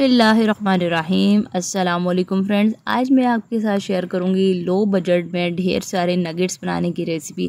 बिस्मिल्लाम अस्सलाम फ्रेंड्स आज मैं आपके साथ शेयर करूंगी लो बजट में ढेर सारे नगेट्स बनाने की रेसिपी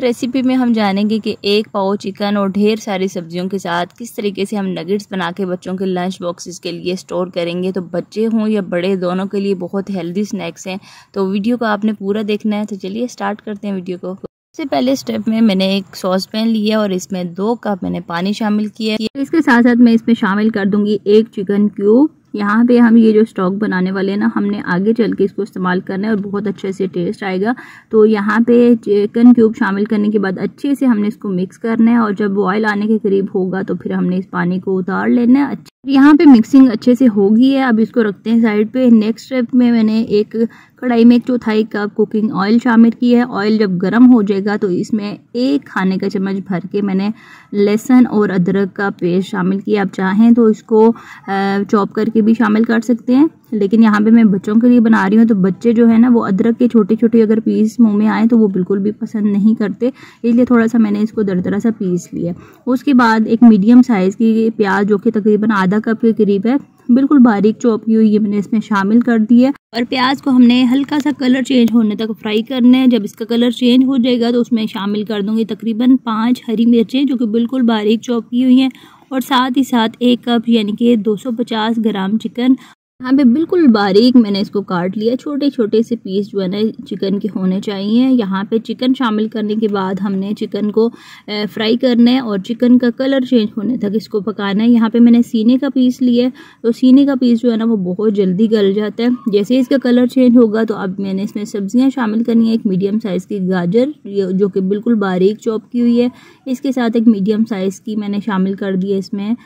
रेसिपी में हम जानेंगे कि एक पाव चिकन और ढेर सारी सब्जियों के साथ किस तरीके से हम नगेट्स बना के बच्चों के लंच बॉक्सेस के लिए स्टोर करेंगे तो बच्चे हों या बड़े दोनों के लिए बहुत हेल्दी स्नैक्स हैं तो वीडियो को आपने पूरा देखना है तो चलिए स्टार्ट करते हैं वीडियो को सबसे पहले स्टेप में मैंने एक सॉस पैन लिया और इसमें दो कप मैंने पानी शामिल किया तो इसके साथ साथ मैं इसमें शामिल कर दूंगी एक चिकन क्यूब यहाँ पे हम ये जो स्टॉक बनाने वाले हैं ना हमने आगे चल के इसको इस्तेमाल करना है और बहुत अच्छे से टेस्ट आएगा तो यहाँ पे चिकन क्यूब शामिल करने के बाद अच्छे से हमने इसको मिक्स करना है और जब बॉयल आने के करीब होगा तो फिर हमने इस पानी को उतार लेना है यहाँ पे मिक्सिंग अच्छे से हो गई है अब इसको रखते हैं साइड पे नेक्स्ट स्टेप में मैंने एक कढ़ाई में एक चौथाई कप कुकिंग ऑयल शामिल किया है ऑयल जब गर्म हो जाएगा तो इसमें एक खाने का चम्मच भर के मैंने लहसुन और अदरक का पेस्ट शामिल किया आप चाहें तो इसको चॉप करके भी शामिल कर सकते हैं लेकिन यहाँ पे मैं बच्चों के लिए बना रही हूँ तो बच्चे जो है ना वो अदरक के छोटे छोटे अगर पीस मुंह में आए तो वो बिल्कुल भी पसंद नहीं करते इसलिए थोड़ा सा मैंने इसको दरदरा सा पीस लिया उसके बाद एक मीडियम साइज़ की प्याज जो कि तकरीबन आधा कप के करीब है बिल्कुल बारीक चॉप की हुई ये मैंने इसमें शामिल कर दी है और प्याज को हमने हल्का सा कलर चेंज होने तक फ्राई करना है जब इसका कलर चेंज हो जाएगा तो उसमें शामिल कर दूंगी तकरीबन पाँच हरी मिर्चें जो कि बिल्कुल बारीक चॉप की हुई हैं और साथ ही साथ एक कप यानी कि 250 ग्राम चिकन यहाँ पे बिल्कुल बारीक मैंने इसको काट लिया छोटे छोटे से पीस जो है ना चिकन के होने चाहिए यहाँ पे चिकन शामिल करने के बाद हमने चिकन को फ्राई करना है और चिकन का कलर चेंज होने तक इसको पकाना है यहाँ पे मैंने सीने का पीस लिया है तो सीने का पीस जो है ना वो बहुत जल्दी गल जाता है जैसे ही इसका कलर चेंज होगा तो अब मैंने इसमें सब्जियाँ शामिल करनी है एक मीडियम साइज़ की गाजर जो कि बिल्कुल बारीक चॉप की हुई है इसके साथ एक मीडियम साइज़ की मैंने शामिल कर दी है इसमें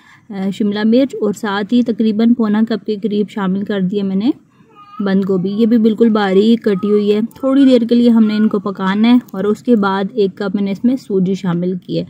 शिमला मिर्च और साथ ही तकरीबन पौना कप के करीब शामिल कर दिया मैंने बंद गोभी ये भी बिल्कुल बारीक कटी हुई है थोड़ी देर के लिए हमने इनको पकाना है और उसके बाद एक कप मैंने इसमें सूजी शामिल की है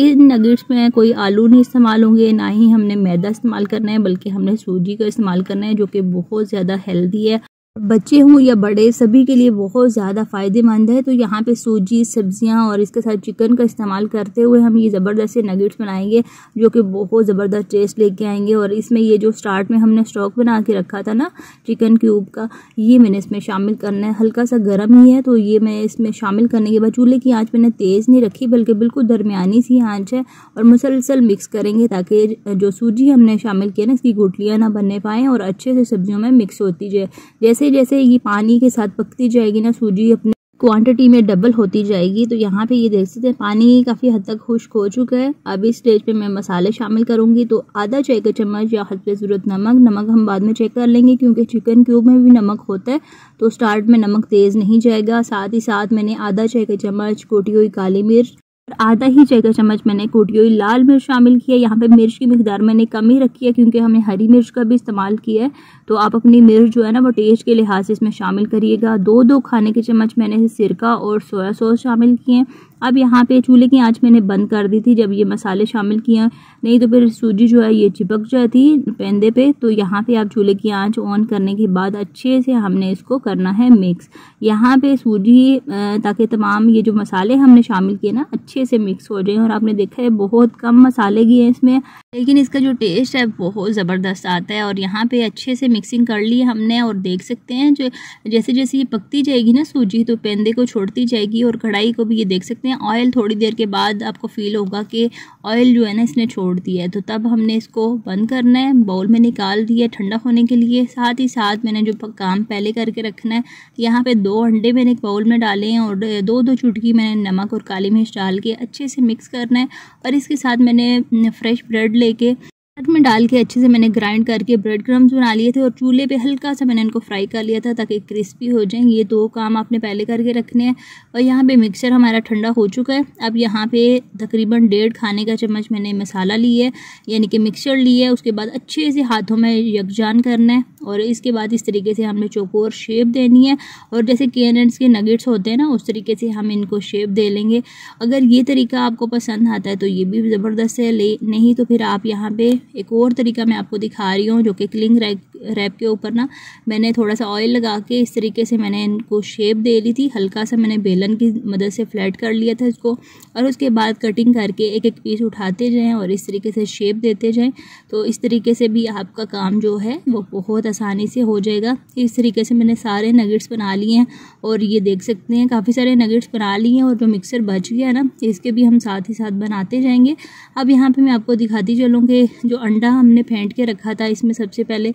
इन नगेट्स में कोई आलू नहीं इस्तेमाल होंगे ना ही हमने मैदा इस्तेमाल करना है बल्कि हमने सूजी का इस्तेमाल करना है जो कि बहुत ज़्यादा हेल्दी है बच्चे हों या बड़े सभी के लिए बहुत ज़्यादा फ़ायदेमंद है तो यहाँ पे सूजी सब्जियाँ और इसके साथ चिकन का इस्तेमाल करते हुए हम ये ज़बरदस्त से नगेट्स बनाएंगे जो कि बहुत ज़बरदस्त टेस्ट लेके आएंगे और इसमें ये जो स्टार्ट में हमने स्टॉक बना के रखा था ना चिकन क्यूब का ये मैंने इसमें शामिल करना है हल्का सा गर्म ही है तो ये मैं इसमें शामिल करने के बाद चूल्हे की आँच मैंने तेज़ नहीं रखी बल्कि बिल्कुल दरमियानी सी आँच है और मुसलसल मिक्स करेंगे ताकि जो सूजी हमने शामिल किया ना इसकी गुटलियाँ ना बनने पाएँ और अच्छे से सब्जियों में मिक्स होती जाए जैसे जैसे जैसे ये पानी के साथ पकती जाएगी ना सूजी अपने क्वांटिटी में डबल होती जाएगी तो यहाँ पे ये देख सकते हैं पानी काफ़ी हद तक खुश्क हो चुका है अब इस स्टेज पे मैं मसाले शामिल करूँगी तो आधा चाय का चम्मच या हद पे ज़रूरत नमक नमक हम बाद में चेक कर लेंगे क्योंकि चिकन क्यूब में भी नमक होता है तो स्टार्ट में नमक तेज़ नहीं जाएगा साथ ही साथ मैंने आधा चाय का चम्मच कोटी हुई काली मिर्च और आधा ही चाय का चम्मच मैंने कोटी हुई लाल मिर्च शामिल किया यहाँ पे मिर्च की मकदार मैंने कम ही रखी है क्योंकि हमने हरी मिर्च का भी इस्तेमाल किया है तो आप अपनी मिर्च जो है ना वो टेस्ट के लिहाज से इसमें शामिल करिएगा दो दो खाने के चम्मच मैंने सिरका और सोया सॉस शामिल किए अब यहाँ पे चूल्हे की आंच मैंने बंद कर दी थी जब ये मसाले शामिल किए नहीं तो फिर सूजी जो है ये चिपक जाती पेंदे पे तो यहाँ पे आप चूल्हे की आंच ऑन करने के बाद अच्छे से हमने इसको करना है मिक्स यहाँ पे सूजी ताकि तमाम ये जो मसाले हमने शामिल किए ना अच्छे से मिक्स हो जाए और आपने देखा है बहुत कम मसाले किए हैं इसमें लेकिन इसका जो टेस्ट है बहुत ज़बरदस्त आता है और यहाँ पर अच्छे से मिक्स मिक्सिंग कर ली हमने और देख सकते हैं जो जैसे जैसे ये पकती जाएगी ना सूजी तो पेंदे को छोड़ती जाएगी और कढ़ाई को भी ये देख सकते हैं ऑयल थोड़ी देर के बाद आपको फील होगा कि ऑयल जो है ना इसने छोड़ दिया है तो तब हमने इसको बंद करना है बाउल में निकाल दिया ठंडा होने के लिए साथ ही साथ मैंने जो काम पहले करके रखना है यहाँ पर दो अंडे मैंने एक बाउल में डाले हैं और दो दो चुटकी मैंने नमक और काली मिर्च डाल के अच्छे से मिक्स करना है और इसके साथ मैंने फ्रेश ब्रेड लेके ब्रेड में डाल के अच्छे से मैंने ग्राइंड करके ब्रेड क्रम्स बना लिए थे और चूल्हे पे हल्का सा मैंने इनको फ्राई कर लिया था ताकि क्रिस्पी हो जाएं ये दो काम आपने पहले करके रखने हैं और यहाँ पे मिक्सर हमारा ठंडा हो चुका है अब यहाँ पे तकरीबन डेढ़ खाने का चम्मच मैंने मसाला लिया है यानी कि मिक्सर लिया है उसके बाद अच्छे से हाथों में यकजान करना है और इसके बाद इस तरीके से हमने और शेप देनी है और जैसे केनट्स के नगेट्स होते हैं ना उस तरीके से हम इनको शेप दे लेंगे अगर ये तरीका आपको पसंद आता है तो ये भी ज़बरदस्त है ले नहीं तो फिर आप यहाँ पर एक और तरीका मैं आपको दिखा रही हूँ जो कि क्लिंग रैप रैप के ऊपर ना मैंने थोड़ा सा ऑयल लगा के इस तरीके से मैंने इनको शेप दे ली थी हल्का सा मैंने बेलन की मदद से फ्लैट कर लिया था इसको और उसके बाद कटिंग करके एक एक पीस उठाते जाएँ और इस तरीके से शेप देते जाएँ तो इस तरीके से भी आपका काम जो है वो बहुत आसानी से हो जाएगा इस तरीके से मैंने सारे नगेट्स बना लिए हैं और ये देख सकते हैं काफ़ी सारे नगेट्स बना लिए हैं और जो मिक्सर बच गया ना इसके भी हम साथ ही साथ बनाते जाएंगे अब यहाँ पे मैं आपको दिखाती चलूँ कि जो अंडा हमने फेंट के रखा था इसमें सबसे पहले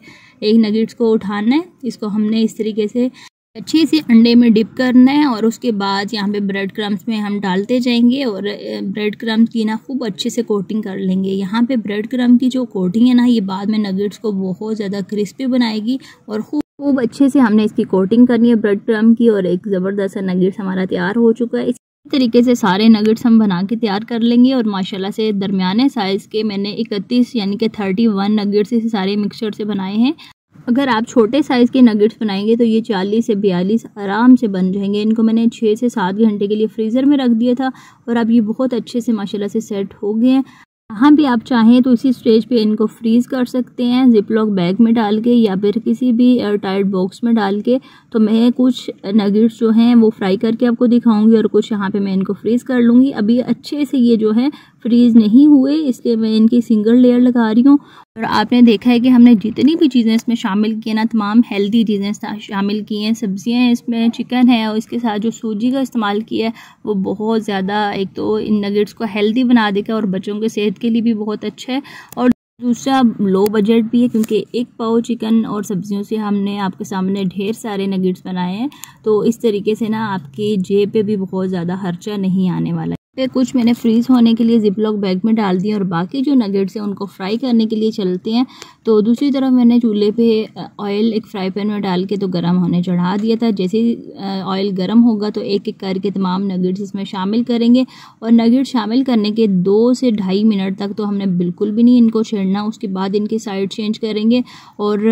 एक नगेट्स को उठाना है इसको हमने इस तरीके से अच्छे से अंडे में डिप करना है और उसके बाद यहाँ पे ब्रेड क्रम्स में हम डालते जाएंगे और ब्रेड क्रम्स की ना खूब अच्छे से कोटिंग कर लेंगे यहाँ पे ब्रेड क्रम की जो कोटिंग है ना ये बाद में नगेट्स को बहुत ज़्यादा क्रिस्पी बनाएगी और खूब खूब अच्छे से हमने इसकी कोटिंग करनी है ब्रेड क्रम की और एक ज़बरदस्त नगेट्स हमारा तैयार हो चुका है तरीके से सारे नगेट्स हम बना के तैयार कर लेंगे और माशाल्लाह से दरमियाने साइज़ के मैंने इकतीस यानी कि थर्टी वन नगेट्स इसे सारे मिक्सचर से बनाए हैं अगर आप छोटे साइज़ के नगेट्स बनाएंगे तो ये चालीस से बयालीस आराम से बन जाएंगे इनको मैंने छः से सात घंटे के लिए फ्रीज़र में रख दिया था और अब ये बहुत अच्छे से माशाला से सेट हो गए हैं हाँ भी आप चाहें तो इसी स्टेज पे इनको फ्रीज़ कर सकते हैं जिप लॉक बैग में डाल के या फिर किसी भी एयर टाइट बॉक्स में डाल के तो मैं कुछ नगेट्स जो हैं वो फ्राई करके आपको दिखाऊंगी और कुछ यहाँ पे मैं इनको फ्रीज़ कर लूँगी अभी अच्छे से ये जो है फ्रीज़ नहीं हुए इसलिए मैं इनकी सिंगल लेयर लगा रही हूँ और आपने देखा है कि हमने जितनी भी चीज़ें इसमें शामिल की हैं ना तमाम हेल्दी चीज़ें शामिल की हैं सब्ज़ियाँ हैं इसमें चिकन है और इसके साथ जो सूजी का इस्तेमाल किया है वो बहुत ज़्यादा एक तो इन नगेट्स को हेल्दी बना देगा और बच्चों के सेहत के लिए भी बहुत अच्छा है और दूसरा लो बजट भी है क्योंकि एक पाव चिकन और सब्जियों से हमने आपके सामने ढेर सारे नगेट्स बनाए हैं तो इस तरीके से ना आपकी जेब पे भी बहुत ज़्यादा खर्चा नहीं आने वाला फिर कुछ मैंने फ्रीज़ होने के लिए जिप बैग में डाल दिए और बाकी जो नगेट्स हैं उनको फ्राई करने के लिए चलते हैं तो दूसरी तरफ मैंने चूल्हे पे ऑयल एक फ्राई पैन में डाल के तो गर्म होने चढ़ा दिया था जैसे ही ऑयल गर्म होगा तो एक एक करके तमाम नगेट्स इसमें शामिल करेंगे और नगेट्स शामिल करने के दो से ढाई मिनट तक तो हमने बिल्कुल भी नहीं इनको छेड़ना उसके बाद इनकी साइड चेंज करेंगे और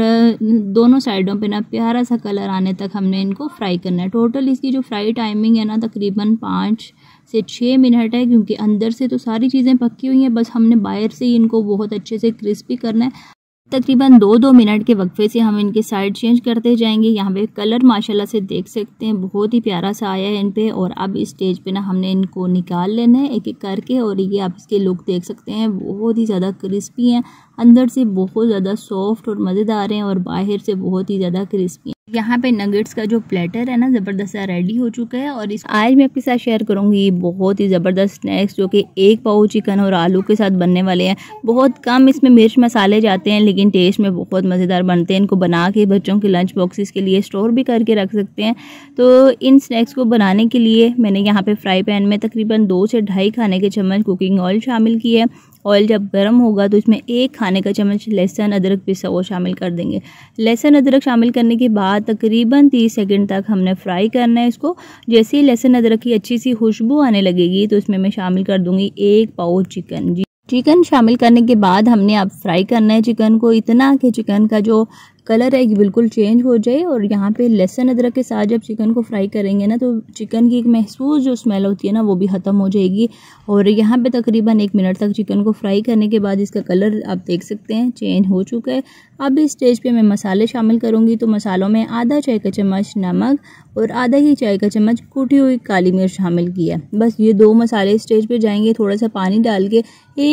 दोनों साइडों पर ना प्यारा सा कलर आने तक हमने इनको फ्राई करना है टोटल इसकी जो फ्राई टाइमिंग है ना तकरीबन पाँच से छः मिनट है क्योंकि अंदर से तो सारी चीज़ें पकी हुई हैं बस हमने बाहर से ही इनको बहुत अच्छे से क्रिस्पी करना है तकरीबन दो दो मिनट के वक्फे से हम इनके साइड चेंज करते जाएंगे यहाँ पे कलर माशाल्लाह से देख सकते हैं बहुत ही प्यारा सा आया है इन पे और अब इस स्टेज पे ना हमने इनको निकाल लेना है एक एक करके और ये आप इसके लुक देख सकते हैं बहुत ही ज़्यादा क्रिस्पी हैं अंदर से बहुत ज़्यादा सॉफ्ट और मज़ेदार हैं और बाहर से बहुत ही ज़्यादा क्रिस्पी हैं यहाँ पे नगेट्स का जो प्लेटर है ना ज़बरदस्त रेडी हो चुका है और इस आज मैं आपके साथ शेयर करूँगी बहुत ही ज़बरदस्त स्नैक्स जो कि एक पाव चिकन और आलू के साथ बनने वाले हैं बहुत कम इसमें मिर्च मसाले जाते हैं लेकिन टेस्ट में बहुत मज़ेदार बनते हैं इनको बना के बच्चों के लंच बॉक्सेस के लिए स्टोर भी करके रख सकते हैं तो इन स्नैक्स को बनाने के लिए मैंने यहाँ पर फ्राई पैन में तकरीबन दो से ढाई खाने के चम्मच कुकिंग ऑयल शामिल की है ऑयल जब गर्म होगा तो इसमें एक खाने का चम्मच लहसुन अदरक पिसा हुआ शामिल कर देंगे लहसुन अदरक शामिल करने के बाद तकरीबन तीस सेकेंड तक हमने फ्राई करना है इसको जैसे ही लहसुन अदरक की अच्छी सी खुशबू आने लगेगी तो इसमें मैं शामिल कर दूँगी एक पाओ चिकन जी चिकन शामिल करने के बाद हमने अब फ्राई करना है चिकन को इतना कि चिकन का जो कलर है कि बिल्कुल चेंज हो जाए और यहाँ पे लहसुन अदरक के साथ जब चिकन को फ्राई करेंगे ना तो चिकन की एक महसूस जो स्मेल होती है ना वो भी ख़त्म हो जाएगी और यहाँ पे तकरीबन एक मिनट तक चिकन को फ्राई करने के बाद इसका कलर आप देख सकते हैं चेंज हो चुका है अब इस स्टेज पे मैं मसाले शामिल करूँगी तो मसालों में आधा चाय का चम्मच नमक और आधा ही चाय का चम्मच कूटी हुई काली मिर्च शामिल किया बस ये दो मसाले स्टेज पे जाएंगे थोड़ा सा पानी डाल के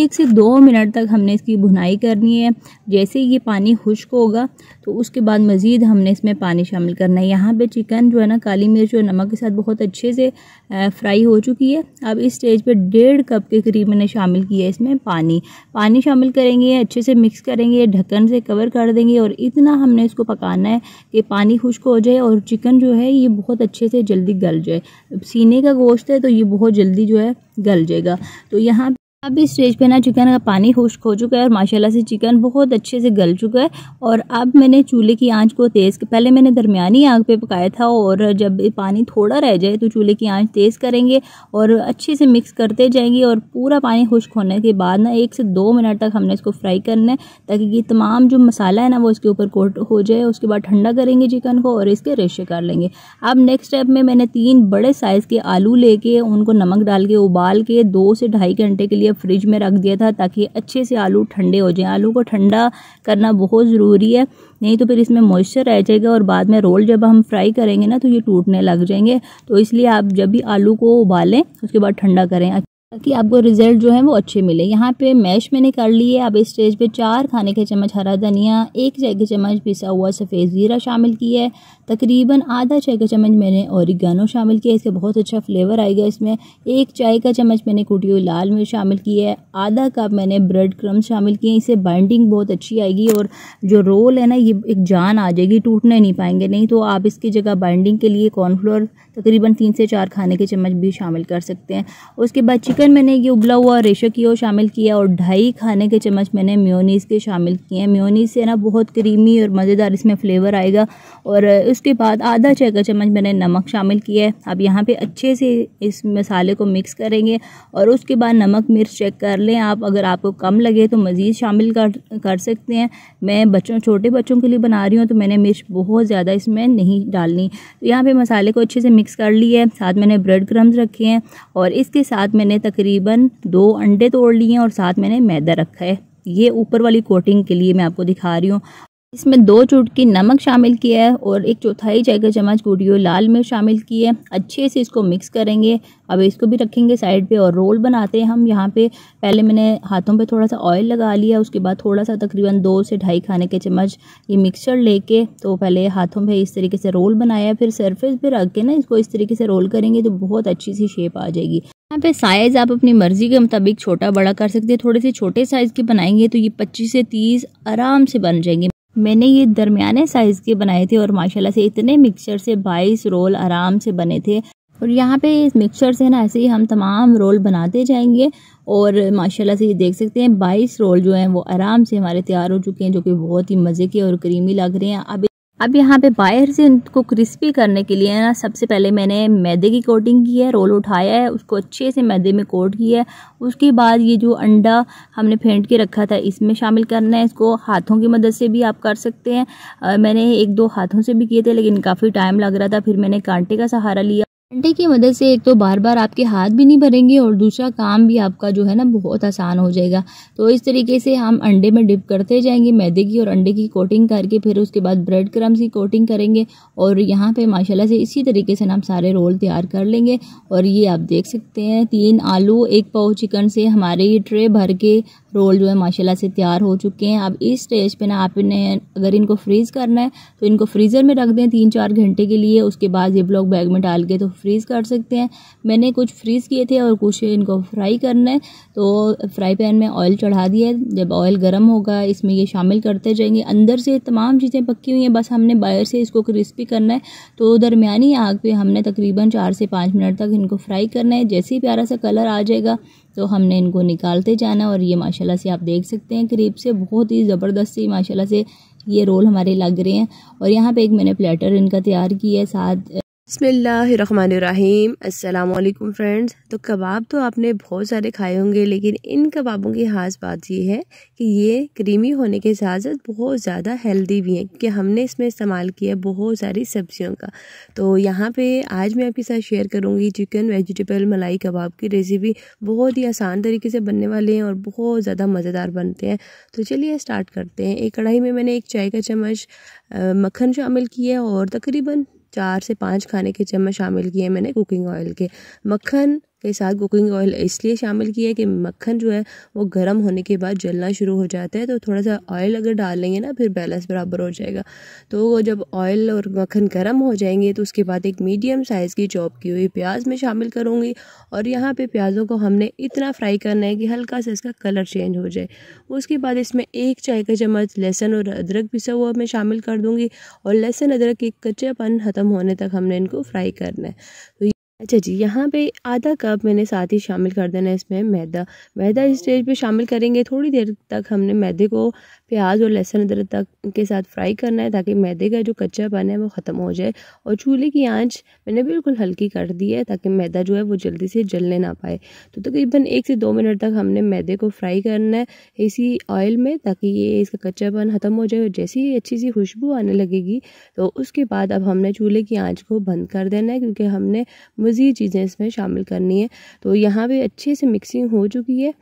एक से दो मिनट तक हमने इसकी भुनाई करनी है जैसे ये पानी खुश्क होगा तो उसके बाद मज़ीद हमने इसमें पानी शामिल करना है यहाँ पर चिकन जो है ना काली मिर्च और नमक के साथ बहुत अच्छे से फ्राई हो चुकी है अब इस स्टेज पर डेढ़ कप के करीब मैंने शामिल किया है इसमें पानी पानी शामिल करेंगे अच्छे से मिक्स करेंगे ढक्कन से कवर कर देंगे और इतना हमने इसको पकाना है कि पानी खुश्क हो जाए और चिकन जो है ये बहुत अच्छे से जल्दी गल जाए सीने का गोश्त है तो ये बहुत जल्दी जो है गल जाएगा तो यहाँ अब इस स्टेज पे ना चिकन का पानी होश हो चुका है और माशाल्लाह से चिकन बहुत अच्छे से गल चुका है और अब मैंने चूल्हे की आंच को तेज़ पहले मैंने दरमियानी आग पे पकाया था और जब पानी थोड़ा रह जाए तो चूल्हे की आंच तेज़ करेंगे और अच्छे से मिक्स करते जाएंगे और पूरा पानी खुश्क होने के बाद ना एक से दो मिनट तक हमने इसको फ्राई करना है ताकि ये तमाम जो मसाला है ना वो इसके ऊपर कोट हो जाए उसके बाद ठंडा करेंगे चिकन को और इसके रेशे कर लेंगे अब नेक्स्ट स्टेप में मैंने तीन बड़े साइज़ के आलू लेके उनको नमक डाल के उबाल के दो से ढाई घंटे के लिए लिए फ्रिज में रख दिया था ताकि अच्छे से आलू ठंडे हो जाएं आलू को ठंडा करना बहुत ज़रूरी है नहीं तो फिर इसमें मॉइस्चर रह जाएगा और बाद में रोल जब हम फ्राई करेंगे ना तो ये टूटने लग जाएंगे तो इसलिए आप जब भी आलू को उबालें उसके बाद ठंडा करें ताकि आपको रिजल्ट जो है वो अच्छे मिले यहाँ पे मैश मैंने कर ली है अब इस स्टेज पे चार खाने के चम्मच हरा धनिया एक चाय के चम्मच पिसा हुआ सफ़ेद ज़ीरा शामिल किया है तकरीबन आधा चाय का चम्मच मैंने औरिगानो शामिल किया इसका बहुत अच्छा फ्लेवर आएगा इसमें एक चाय का चम्मच मैंने कुटी हुई लाल मिर्च शामिल की है आधा कप मैंने ब्रेड क्रम शामिल किए इससे बाइंडिंग बहुत अच्छी आएगी और जो रोल है ना ये एक जान आ जाएगी टूटने नहीं पाएंगे नहीं तो आप इसकी जगह बाइंडिंग के लिए कॉर्नफ्लोर तकरीबन तीन से चार खाने के चम्मच भी शामिल कर सकते हैं उसके बाद चिकन चिकन मैंने ये उबला हुआ रेशो की ओर शामिल किया और ढाई खाने के चम्मच मैंने म्योनीस के शामिल किए हैं म्योनीस से ना बहुत क्रीमी और मज़ेदार इसमें फ्लेवर आएगा और उसके बाद आधा चाय का चम्मच मैंने नमक शामिल किया है अब यहाँ पे अच्छे से इस मसाले को मिक्स करेंगे और उसके बाद नमक मिर्च चेक कर लें आप अगर आपको कम लगे तो मज़ीद शामिल कर कर सकते हैं मैं बच्चों छोटे बच्चों के लिए बना रही हूँ तो मैंने मिर्च बहुत ज़्यादा इसमें नहीं डालनी तो यहाँ पर मसाले को अच्छे से मिक्स कर लिया है साथ मैंने ब्रेड क्रम्स रखे हैं और इसके साथ मैंने तक तकरीबन दो अंडे तोड़ लिए हैं और साथ मैंने मैदा रखा है ये ऊपर वाली कोटिंग के लिए मैं आपको दिखा रही हूँ इसमें दो चुटकी नमक शामिल किया है और एक चौथाई चाय का चम्मच गुड़ियो लाल मिर्च शामिल की है अच्छे से इसको मिक्स करेंगे अब इसको भी रखेंगे साइड पे और रोल बनाते हैं हम यहाँ पे पहले मैंने हाथों पे थोड़ा सा ऑयल लगा लिया उसके बाद थोड़ा सा तकरीबन दो से ढाई खाने के चम्मच ये मिक्सचर लेके तो पहले हाथों पर इस तरीके से रोल बनाया फिर सरफेस पे रख के ना इसको इस तरीके से रोल करेंगे तो बहुत अच्छी सी शेप आ जाएगी यहाँ पे साइज़ आप अपनी मर्ज़ी के मुताबिक छोटा बड़ा कर सकते हैं थोड़े से छोटे साइज़ के बनाएंगे तो ये पच्चीस से तीस आराम से बन जाएंगे मैंने ये दरमियाने साइज़ के बनाए थे और माशाल्लाह से इतने मिक्सचर से बाईस रोल आराम से बने थे और यहाँ पे इस मिक्सचर से ना ऐसे ही हम तमाम रोल बनाते जाएंगे और माशाल्लाह से ये देख सकते हैं बाईस रोल जो हैं वो आराम से हमारे तैयार हो चुके हैं जो कि बहुत ही मज़े के और क्रीमी लग रहे हैं अब अब यहाँ पे बाहर से उनको क्रिस्पी करने के लिए ना सबसे पहले मैंने मैदे की कोटिंग की है रोल उठाया है उसको अच्छे से मैदे में कोट किया है उसके बाद ये जो अंडा हमने फेंट के रखा था इसमें शामिल करना है इसको हाथों की मदद से भी आप कर सकते हैं मैंने एक दो हाथों से भी किए थे लेकिन काफ़ी टाइम लग रहा था फिर मैंने कांटे का सहारा लिया घंटे की मदद से एक तो बार बार आपके हाथ भी नहीं भरेंगे और दूसरा काम भी आपका जो है ना बहुत आसान हो जाएगा तो इस तरीके से हम अंडे में डिप करते जाएंगे मैदे की और अंडे की कोटिंग करके फिर उसके बाद ब्रेड क्रम्स की कोटिंग करेंगे और यहाँ पे माशाल्लाह से इसी तरीके से हम सारे रोल तैयार कर लेंगे और ये आप देख सकते हैं तीन आलू एक पाव चिकन से हमारे ये ट्रे भर के रोल जो है माशाल्लाह से तैयार हो चुके हैं अब इस स्टेज पे ना आपने अगर इनको फ्रीज़ करना है तो इनको फ्रीज़र में रख दें तीन चार घंटे के लिए उसके बाद ये ब्लॉक बैग में डाल के तो फ्रीज़ कर सकते हैं मैंने कुछ फ्रीज़ किए थे और कुछ इनको फ्राई करना है तो फ्राई पैन में ऑयल चढ़ा दिया है जब ऑयल गर्म होगा इसमें ये शामिल करते जाएंगे अंदर से तमाम चीज़ें पक्की हुई हैं बस हमने बाहर से इसको क्रिस्पी करना है तो दरमिया आग पर हमने तकरीबन चार से पाँच मिनट तक इनको फ्राई करना है जैसे ही प्यारा सा कलर आ जाएगा तो हमने इनको निकालते जाना और ये माशाल्लाह से आप देख सकते हैं करीब से बहुत ही ज़बरदस्त ही माशाल्लाह से ये रोल हमारे लग रहे हैं और यहाँ पे एक मैंने प्लेटर इनका तैयार किया है साथ बसमीम अल्लाम फ्रेंड्स तो कबाब तो आपने बहुत सारे खाए होंगे लेकिन इन कबाबों की खास बात यह है कि ये क्रीमी होने के साथ साथ बहुत ज़्यादा हेल्दी भी हैं क्योंकि हमने इसमें इस्तेमाल किया बहुत सारी सब्जियों का तो यहाँ पे आज मैं आपके साथ शेयर करूँगी चिकन वेजिटेबल मलाई कबाब की रेसिपी बहुत ही आसान तरीके से बनने वाले हैं और बहुत ज़्यादा मज़ेदार बनते हैं तो चलिए स्टार्ट करते हैं एक कढ़ाई में मैंने एक चाय का चम्मच मक्खन शामिल किया है और तकरीबन चार से पाँच खाने के चम्मच शामिल किए मैंने कुकिंग ऑयल के मक्खन के साथ कुकिंग ऑयल इसलिए शामिल किया है कि मक्खन जो है वो गर्म होने के बाद जलना शुरू हो जाता है तो थोड़ा सा ऑयल अगर डाल लेंगे ना फिर बैलेंस बराबर हो जाएगा तो वो जब ऑयल और मक्खन गर्म हो जाएंगे तो उसके बाद एक मीडियम साइज़ की चॉप की हुई प्याज में शामिल करूँगी और यहाँ पर प्याज़ों को हमने इतना फ्राई करना है कि हल्का सा इसका कलर चेंज हो जाए उसके बाद इसमें एक चाय का चम्मच लहसुन और अदरक पिसा हुआ मैं शामिल कर दूँगी और लहसुन अदरक के कच्चेपन ख़त्म होने तक हमने इनको फ्राई करना है तो अच्छा जी यहाँ पे आधा कप मैंने साथ ही शामिल कर देना है इसमें मैदा मैदा इस स्टेज पे शामिल करेंगे थोड़ी देर तक हमने मैदे को प्याज और लहसुन अदरक तक के साथ फ्राई करना है ताकि मैदे का जो कच्चापन है वो ख़त्म हो जाए और चूल्हे की आंच मैंने बिल्कुल हल्की कर दी है ताकि मैदा जो है वो जल्दी से जलने ना पाए तो तकरीबन एक से दो मिनट तक हमने मैदे को फ्राई करना है इसी ऑयल में ताकि ये इसका कच्चापन ख़त्म हो जाए और जैसी ही अच्छी सी खुशबू आने लगेगी तो उसके बाद अब हमने चूल्हे की आँच को बंद कर देना है क्योंकि हमने मज़ीद चीज़ें इसमें शामिल करनी है तो यहाँ पे अच्छे से मिक्सिंग हो चुकी है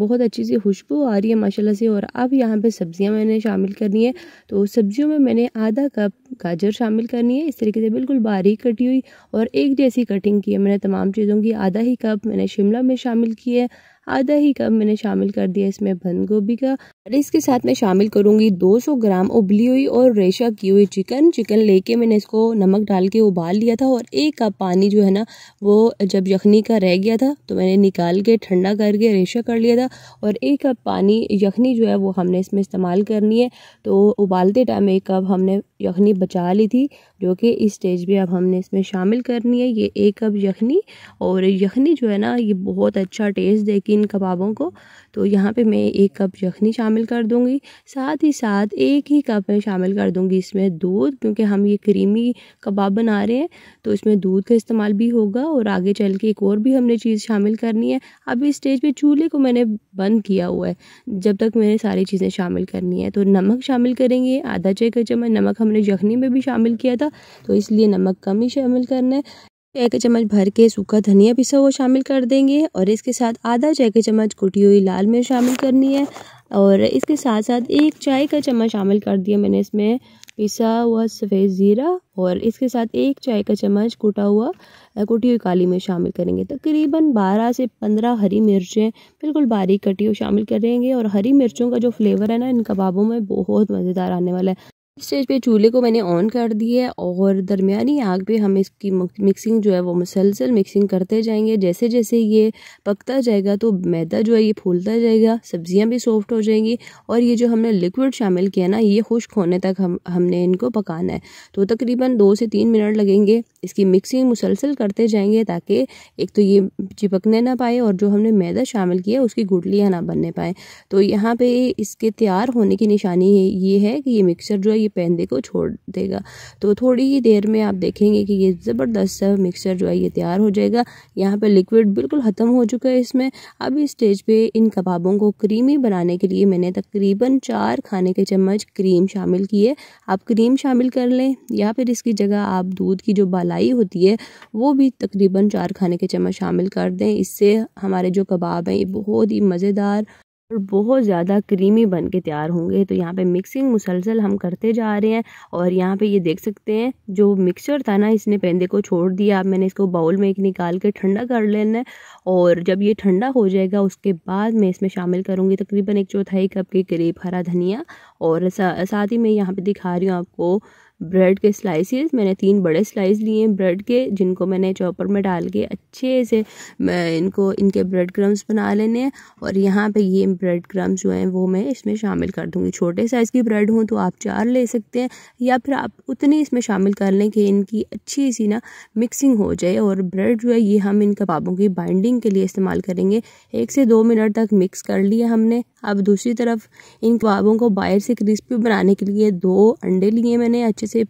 बहुत अच्छी सी खुशबू आ रही है माशाल्लाह से और अब यहाँ पे सब्जियाँ मैंने शामिल करनी है तो सब्जियों में मैंने आधा कप गाजर शामिल करनी है इस तरीके से बिल्कुल बारीक कटी हुई और एक जैसी कटिंग की है मैंने तमाम चीज़ों की आधा ही कप मैंने शिमला में शामिल की है आधा ही कप मैंने शामिल कर दिया इसमें बंद गोभी का और इसके साथ मैं शामिल करूँगी 200 ग्राम उबली हुई और रेशा की हुई चिकन चिकन लेके मैंने इसको नमक डाल के उबाल लिया था और एक कप पानी जो है ना वो जब यखनी का रह गया था तो मैंने निकाल के ठंडा करके रेशा कर लिया था और एक कप पानी यखनी जो है वो हमने इसमें इस्तेमाल करनी है तो उबालते टाइम एक कप हमने यखनी बचा ली थी जो कि इस स्टेज पे अब हमने इसमें शामिल करनी है ये एक कप यखनी और यखनी जो है ना ये बहुत अच्छा टेस्ट देगी इन कबाबों को तो यहाँ पे मैं एक कप यखनी शामिल कर दूँगी साथ ही साथ एक ही कप में शामिल कर दूँगी इसमें दूध क्योंकि हम ये क्रीमी कबाब बना रहे हैं तो इसमें दूध का इस्तेमाल भी होगा और आगे चल के एक और भी हमने चीज़ शामिल करनी है अब इस स्टेज पे चूल्हे को मैंने बंद किया हुआ है जब तक मैंने सारी चीज़ें शामिल करनी है तो नमक शामिल करेंगे आधा चाय का चम्मच नमक हम हमने यखनी में भी शामिल किया था तो इसलिए नमक कम ही शामिल करना है चाय का चम्मच भर के सूखा धनिया पिसा हुआ शामिल कर देंगे और इसके साथ आधा चाय का चम्मच कुटी हुई लाल मिर्च शामिल करनी है और इसके साथ साथ एक चाय का चम्मच शामिल कर दिया मैंने इसमें पिसा हुआ सफ़ेद ज़ीरा और इसके साथ एक चाय का चम्मच कुटा हुआ कुटी हुई काली मिर्च शामिल करेंगे तकरीबन बारह से पंद्रह हरी मिर्चें बिल्कुल बारीक कटी हुई शामिल करेंगे और हरी मिर्चों का जो फ्लेवर है ना इन कबाबों में बहुत मज़ेदार आने वाला है स्टेज पे चूल्हे को मैंने ऑन कर दिया है और दरमियानी आग पे हम इसकी मिक्सिंग जो है वो मुसलसल मिक्सिंग करते जाएंगे जैसे जैसे ये पकता जाएगा तो मैदा जो है ये फूलता जाएगा सब्जियां भी सॉफ्ट हो जाएंगी और ये जो हमने लिक्विड शामिल किया ना ये खुश्क होने तक हम हमने इनको पकाना है तो तकरीबन दो से तीन मिनट लगेंगे इसकी मिक्सिंग मुसलसल करते जाएंगे ताकि एक तो ये चिपकने ना पाए और जो हमने मैदा शामिल किया उसकी गुटलियाँ ना बनने पाएँ तो यहाँ पर इसके तैयार होने की निशानी ये है कि ये मिक्सर जो है ये पैंदे को छोड़ देगा तो थोड़ी ही देर में आप देखेंगे कि ये ज़बरदस्त सा मिक्सचर जो है ये तैयार हो जाएगा यहाँ पर लिक्विड बिल्कुल ख़त्म हो चुका है इसमें अब इस स्टेज पे इन कबाबों को क्रीमी बनाने के लिए मैंने तकरीबन चार खाने के चम्मच क्रीम शामिल की है आप क्रीम शामिल कर लें या फिर इसकी जगह आप दूध की जो बालाई होती है वो भी तकरीबन चार खाने के चम्मच शामिल कर दें इससे हमारे जो कबाब हैं ये बहुत ही मज़ेदार और बहुत ज़्यादा क्रीमी बन के तैयार होंगे तो यहाँ पे मिक्सिंग मुसलसल हम करते जा रहे हैं और यहाँ पे ये देख सकते हैं जो मिक्सचर था ना इसने पेंदे को छोड़ दिया अब मैंने इसको बाउल में एक निकाल के ठंडा कर लेना है और जब ये ठंडा हो जाएगा उसके बाद मैं इसमें शामिल करूँगी तकरीबन एक चौथाई कप के करीब हरा धनिया और साथ ही मैं यहाँ पर दिखा रही हूँ आपको ब्रेड के स्लाइसेस मैंने तीन बड़े स्लाइस लिए हैं ब्रेड के जिनको मैंने चॉपर में डाल के अच्छे से मैं इनको इनके ब्रेड क्रम्स बना लेने हैं और यहाँ पे ये ब्रेड क्रम्स जो हैं वो मैं इसमें शामिल कर दूँगी छोटे साइज़ की ब्रेड हों तो आप चार ले सकते हैं या फिर आप उतनी इसमें शामिल कर लें कि इनकी अच्छी सी ना मिक्सिंग हो जाए और ब्रेड जो है ये हम इन कबाबों की बाइंडिंग के लिए इस्तेमाल करेंगे एक से दो मिनट तक मिक्स कर लिया हमने अब दूसरी तरफ इन कबाबों को बाहर से क्रिस्पी बनाने के लिए दो अंडे लिए मैंने अच्छे से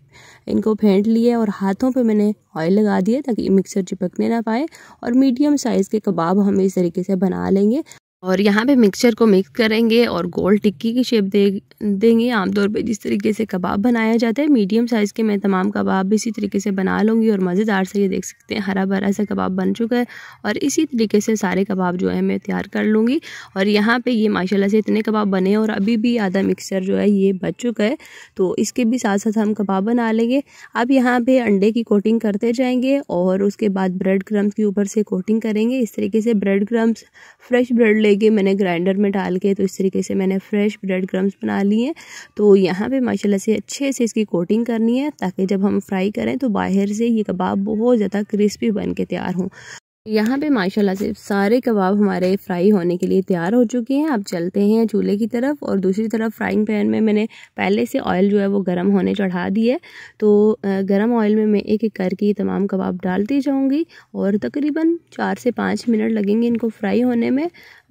इनको फेंट लिए और हाथों पे मैंने ऑयल लगा दिया ताकि मिक्सर चिपकने ना पाए और मीडियम साइज़ के कबाब हम इस तरीके से बना लेंगे और यहाँ पे मिक्सचर को मिक्स करेंगे और गोल टिक्की की शेप दे देंगे आमतौर पे जिस तरीके से कबाब बनाया जाता है मीडियम साइज़ के मैं तमाम कबाब भी इसी तरीके से बना लूँगी और मज़ेदार से ये देख सकते हैं हरा भरा सा कबाब बन चुका है और इसी तरीके से सारे कबाब जो है मैं तैयार कर लूँगी और यहाँ पर ये माशाला से इतने कबाब बने और अभी भी आधा मिक्सचर जो है ये बच चुका है तो इसके भी साथ साथ हम कबाब बना लेंगे अब यहाँ पर अंडे की कोटिंग करते जाएंगे और उसके बाद ब्रेड क्रम्स के ऊपर से कोटिंग करेंगे इस तरीके से ब्रेड क्रम्स फ्रेश ब्रेड लेके मैंने ग्राइंडर में डाल के तो इस तरीके से मैंने फ्रेश ब्रेड क्रम्स बना लिए हैं तो यहाँ पे माशाल्लाह से अच्छे से इसकी कोटिंग करनी है ताकि जब हम फ्राई करें तो बाहर से ये कबाब बहुत ज़्यादा क्रिस्पी बन के तैयार हों यहाँ पे माशाल्लाह से सारे कबाब हमारे फ्राई होने के लिए तैयार हो चुके हैं अब चलते हैं चूल्हे की तरफ और दूसरी तरफ फ्राइंग पैन में मैंने पहले से ऑयल जो है वो गर्म होने चढ़ा दिया है तो गर्म ऑयल में मैं एक एक करके तमाम कबाब डालती जाऊँगी और तकरीबन चार से पाँच मिनट लगेंगे इनको फ्राई होने में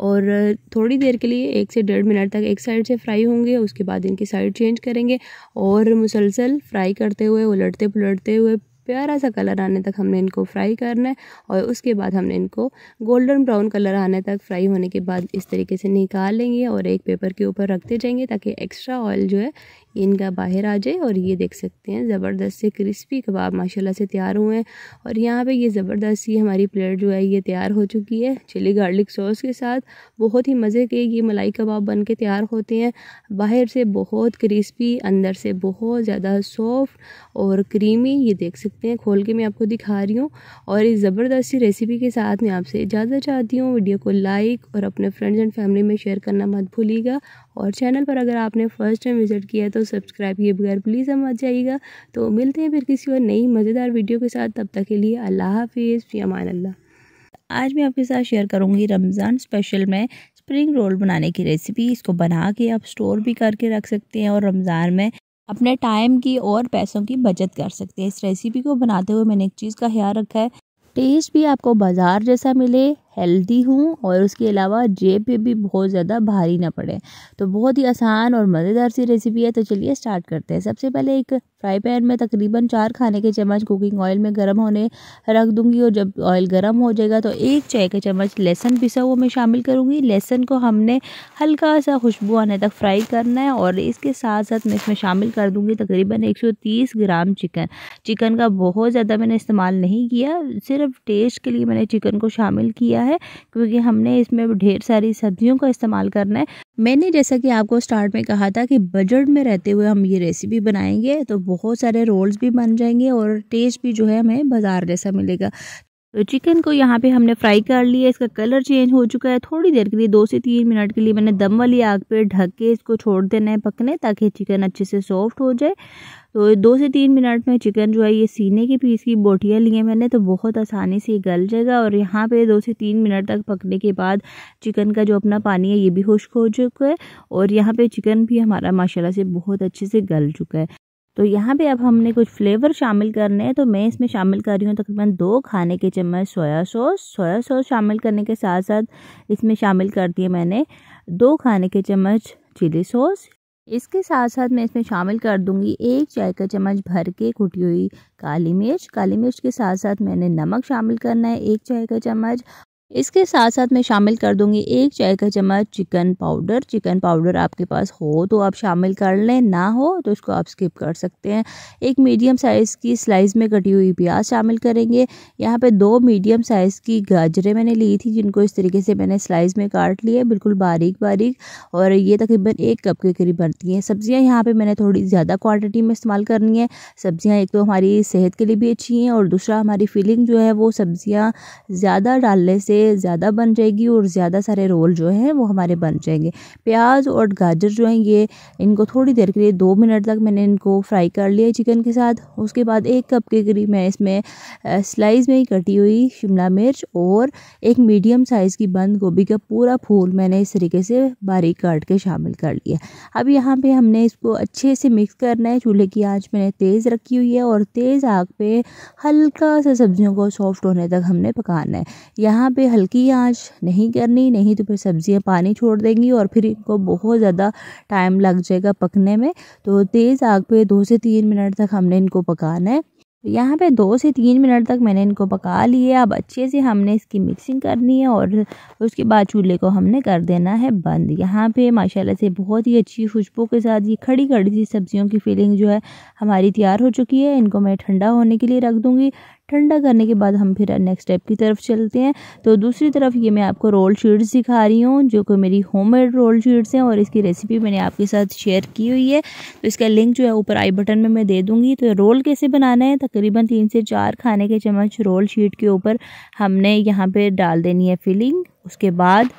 और थोड़ी देर के लिए एक से डेढ़ मिनट तक एक साइड से फ्राई होंगे उसके बाद इनकी साइड चेंज करेंगे और मुसलसल फ्राई करते हुए उलटते पुलटते हुए प्यारा सा कलर आने तक हमने इनको फ्राई करना है और उसके बाद हमने इनको गोल्डन ब्राउन कलर आने तक फ्राई होने के बाद इस तरीके से निकाल लेंगे और एक पेपर के ऊपर रखते जाएंगे ताकि एक्स्ट्रा ऑयल जो है इनका बाहर आ जाए और ये देख सकते हैं ज़बरदस्त से क्रिस्पी कबाब माशाल्लाह से तैयार हुए हैं और यहाँ पे ये ज़बरदस्त ये हमारी प्लेट जो है ये तैयार हो चुकी है चिली गार्लिक सॉस के साथ बहुत ही मज़े के ये मलाई कबाब बन के तैयार होते हैं बाहर से बहुत क्रिस्पी अंदर से बहुत ज़्यादा सॉफ्ट और क्रीमी ये देख सकते हैं खोल के मैं आपको दिखा रही हूँ और इस ज़बरदस्ती रेसिपी के साथ मैं आपसे इजाज़त चाहती हूँ वीडियो को लाइक और अपने फ्रेंड्स एंड फैमिली में शेयर करना मत भूलिएगा और चैनल पर अगर आपने फर्स्ट टाइम विजिट किया है तो सब्सक्राइब किए बगैर प्लीज़ हम जाइएगा तो मिलते हैं फिर किसी और नई मज़ेदार वीडियो के साथ तब तक के लिए अल्लाह हाफिज़ अमान अल्लाह आज मैं आपके साथ शेयर करूंगी रमज़ान स्पेशल में स्प्रिंग रोल बनाने की रेसिपी इसको बना के आप स्टोर भी करके रख सकते हैं और रमज़ान में अपने टाइम की और पैसों की बचत कर सकते हैं इस रेसिपी को बनाते हुए मैंने एक चीज़ का ख्याल रखा है टेस्ट भी आपको बाज़ार जैसा मिले हेल्दी हूँ और उसके अलावा जेब पे भी बहुत ज़्यादा भारी ना पड़े तो बहुत ही आसान और मज़ेदार सी रेसिपी है तो चलिए स्टार्ट करते हैं सबसे पहले एक फ्राई पैन में तकरीबन चार खाने के चम्मच कुकिंग ऑयल में गर्म होने रख दूँगी और जब ऑयल गर्म हो जाएगा तो एक चाय का चम्मच लहसुन पिसा हुआ मैं शामिल करूँगी लहसुन को हमने हल्का सा खुशबू आने तक फ्राई करना है और इसके साथ साथ मैं इसमें शामिल कर दूँगी तकरीबन एक ग्राम चिकन चिकन का बहुत ज़्यादा मैंने इस्तेमाल नहीं किया सिर्फ टेस्ट के लिए मैंने चिकन को शामिल किया है है क्योंकि हमने इसमें ढेर सारी सब्जियों का इस्तेमाल करना है मैंने जैसा कि आपको स्टार्ट में कहा था कि बजट में रहते हुए हम ये रेसिपी बनाएंगे तो बहुत सारे रोल्स भी बन जाएंगे और टेस्ट भी जो है हमें बाज़ार जैसा मिलेगा तो चिकन को यहाँ पे हमने फ्राई कर लिया इसका कलर चेंज हो चुका है थोड़ी देर के लिए दो से तीन मिनट के लिए मैंने दम वाली आग पे ढक के इसको छोड़ देना है पकने ताकि चिकन अच्छे से सॉफ्ट हो जाए तो दो से तीन मिनट में चिकन जो है ये सीने के पीस की बोटियाँ लिए मैंने तो बहुत आसानी से गल जाएगा और यहाँ पे दो से तीन मिनट तक पकने के बाद चिकन का जो अपना पानी है ये भी खुश्क हो चुका है और यहाँ पे चिकन भी हमारा माशाला से बहुत अच्छे से गल चुका है तो यहाँ पे अब हमने कुछ फ्लेवर शामिल करने हैं तो मैं इसमें शामिल कर रही हूँ तकरीबन दो खाने के चम्मच सोया सॉस सोया सॉस शामिल करने के साथ साथ इसमें शामिल कर दिए मैंने दो खाने के चम्मच चिली सॉस इसके साथ साथ मैं इसमें शामिल कर दूंगी एक चाय का चम्मच भर के कुटी हुई काली मिर्च काली मिर्च के साथ साथ मैंने नमक शामिल करना है एक चाय का चम्मच इसके साथ साथ मैं शामिल कर दूंगी एक चाय का चम्मच चिकन पाउडर चिकन पाउडर आपके पास हो तो आप शामिल कर लें ना हो तो उसको आप स्किप कर सकते हैं एक मीडियम साइज़ की स्लाइस में कटी हुई प्याज शामिल करेंगे यहाँ पे दो मीडियम साइज़ की गाजरें मैंने ली थी जिनको इस तरीके से मैंने स्लाइस में काट लिए बिल्कुल बारीक बारीक और ये तकरीबन एक कप के करीब बनती हैं सब्ज़ियाँ यहाँ पर मैंने थोड़ी ज़्यादा क्वान्टिटी में इस्तेमाल करनी है सब्ज़ियाँ एक तो हमारी सेहत के लिए भी अच्छी हैं और दूसरा हमारी फीलिंग जो है वो सब्ज़ियाँ ज़्यादा डालने से पे ज़्यादा बन जाएगी और ज़्यादा सारे रोल जो हैं वो हमारे बन जाएंगे प्याज और गाजर जो हैं ये इनको थोड़ी देर के लिए दो मिनट तक मैंने इनको फ्राई कर लिया चिकन के साथ उसके बाद एक कप के करीब मैं इसमें स्लाइस में ही कटी हुई शिमला मिर्च और एक मीडियम साइज़ की बंद गोभी का पूरा फूल मैंने इस तरीके से बारीक काट के शामिल कर लिया अब यहाँ पर हमने इसको अच्छे से मिक्स करना है चूल्हे की आँच मैंने तेज़ रखी हुई है और तेज़ आग पर हल्का सा सब्जियों को सॉफ्ट होने तक हमने पकाना है यहाँ पे हल्की आंच नहीं करनी नहीं तो फिर सब्ज़ियाँ पानी छोड़ देंगी और फिर इनको बहुत ज़्यादा टाइम लग जाएगा पकने में तो तेज़ आग पे दो से तीन मिनट तक हमने इनको पकाना है यहाँ पे दो से तीन मिनट तक मैंने इनको पका लिए अब अच्छे से हमने इसकी मिक्सिंग करनी है और उसके बाद चूल्हे को हमने कर देना है बंद यहाँ पे माशाल्लाह से बहुत ही अच्छी खुशबू के साथ ये खड़ी खड़ी सी सब्जियों की फीलिंग जो है हमारी तैयार हो चुकी है इनको मैं ठंडा होने के लिए रख दूँगी ठंडा करने के बाद हम फिर नेक्स्ट स्टेप की तरफ चलते हैं तो दूसरी तरफ ये मैं आपको रोल शीट्स दिखा रही हूँ जो कि मेरी होममेड रोल शीट्स हैं और इसकी रेसिपी मैंने आपके साथ शेयर की हुई है तो इसका लिंक जो है ऊपर आई बटन में मैं दे दूँगी तो रोल कैसे बनाना है तकरीबन तीन से चार खाने के चम्मच रोल शीट के ऊपर हमने यहाँ पर डाल देनी है फिलिंग उसके बाद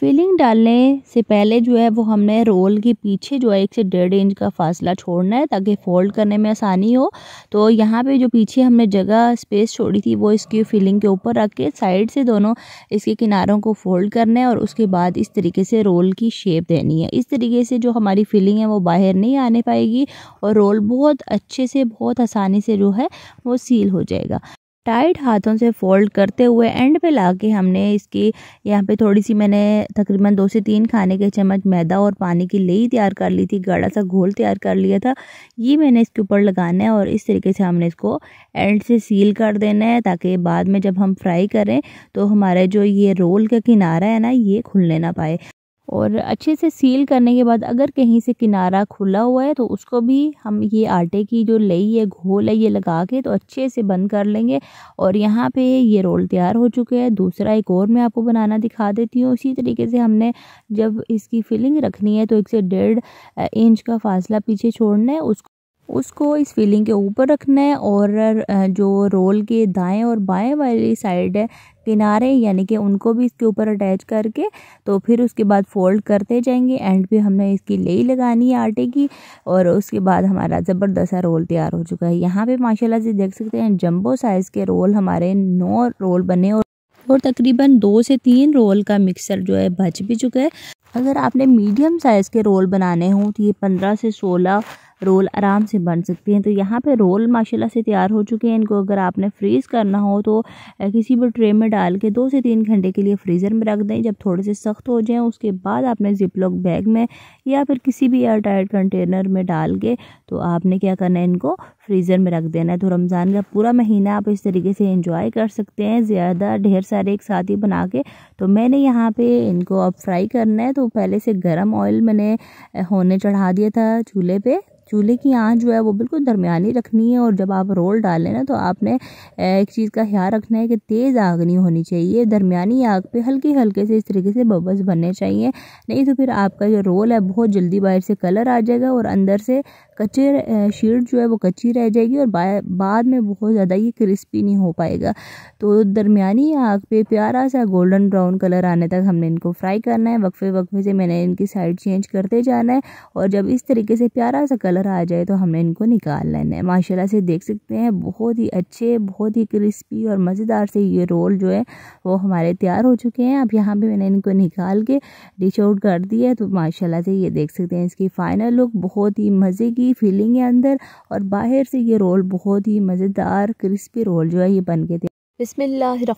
फिलिंग डालने से पहले जो है वो हमने रोल के पीछे जो है एक से डेढ़ इंच का फासला छोड़ना है ताकि फोल्ड करने में आसानी हो तो यहाँ पे जो पीछे हमने जगह स्पेस छोड़ी थी वो इसकी फिलिंग के ऊपर रख के साइड से दोनों इसके किनारों को फोल्ड करना है और उसके बाद इस तरीके से रोल की शेप देनी है इस तरीके से जो हमारी फिलिंग है वो बाहर नहीं आने पाएगी और रोल बहुत अच्छे से बहुत आसानी से जो है वो सील हो जाएगा टाइट हाथों से फोल्ड करते हुए एंड पे ला के हमने इसकी यहाँ पे थोड़ी सी मैंने तकरीबन दो से तीन खाने के चम्मच मैदा और पानी की लेई तैयार कर ली थी गाढ़ा सा घोल तैयार कर लिया था ये मैंने इसके ऊपर लगाना है और इस तरीके से हमने इसको एंड से सील कर देना है ताकि बाद में जब हम फ्राई करें तो हमारे जो ये रोल का किनारा है ना ये खुलने ना पाए और अच्छे से सील करने के बाद अगर कहीं से किनारा खुला हुआ है तो उसको भी हम ये आटे की जो लई है घोल है ये लगा के तो अच्छे से बंद कर लेंगे और यहाँ पे ये रोल तैयार हो चुके हैं दूसरा एक और मैं आपको बनाना दिखा देती हूँ उसी तरीके से हमने जब इसकी फिलिंग रखनी है तो एक से डेढ़ इंच का फासला पीछे छोड़ना है उसको उसको इस फीलिंग के ऊपर रखना है और जो रोल के दाएं और बाएं वाली साइड है किनारे यानी कि उनको भी इसके ऊपर अटैच करके तो फिर उसके बाद फोल्ड करते जाएंगे एंड पे हमने इसकी लेई लगानी है आटे की और उसके बाद हमारा ज़बरदस्त रोल तैयार हो चुका है यहाँ पे माशाल्लाह से देख सकते हैं जंबो साइज़ के रोल हमारे नौ रोल बने और और तकरीबन दो से तीन रोल का मिक्सर जो है बच भी चुका है अगर आपने मीडियम साइज़ के रोल बनाने हों तो ये पंद्रह से सोलह रोल आराम से बन सकते हैं तो यहाँ पे रोल माशाल्लाह से तैयार हो चुके हैं इनको अगर आपने फ्रीज़ करना हो तो किसी भी ट्रे में डाल के दो से तीन घंटे के लिए फ्रीज़र में रख दें जब थोड़े से सख्त हो जाएँ उसके बाद आपने जिपलॉक बैग में या फिर किसी भी एयर टाइट कंटेनर में डाल के तो आपने क्या करना है इनको फ्रीज़र में रख देना है तो रमज़ान का पूरा महीना आप इस तरीके से इंजॉय कर सकते हैं ज़्यादा ढेर सारे एक साथ ही बना के तो मैंने यहाँ पे इनको अब फ्राई करना है तो पहले से गरम ऑयल मैंने होने चढ़ा दिया था चूल्हे पे चूल्हे की आँच जो है वो बिल्कुल दरमियानी रखनी है और जब आप रोल डालें ना तो आपने एक चीज़ का ख्याल रखना है कि तेज़ आग नहीं होनी चाहिए दरमियानी आग पे हल्के हल्के से इस तरीके से बबल्स बनने चाहिए नहीं तो फिर आपका जो रोल है बहुत जल्दी बाहर से कलर आ जाएगा और अंदर से कच्चे शीट जो है वो कच्ची रह जाएगी और बाद में बहुत ज़्यादा ये क्रिस्पी नहीं हो पाएगा तो दरमियानी आग पे प्यारा सा गोल्डन ब्राउन कलर आने तक हमने इनको फ्राई करना है वक्फे वक्फे से मैंने इनकी साइड चेंज करते जाना है और जब इस तरीके से प्यारा सा कलर आ जाए तो हमने इनको निकाल लेना है माशाला से देख सकते हैं बहुत ही अच्छे बहुत ही क्रिस्पी और मज़ेदार से ये रोल जो है वो हमारे तैयार हो चुके हैं अब यहाँ पर मैंने इनको निकाल के डिश आउट कर दिया है तो माशाला से ये देख सकते हैं इसकी फ़ाइनल लुक बहुत ही मज़े की ही फीलिंग है अंदर और बाहर से ये रोल बहुत ही मज़ेदार क्रिस्पी रोल जो है ये बन गए थे बिसमीम अल्लाम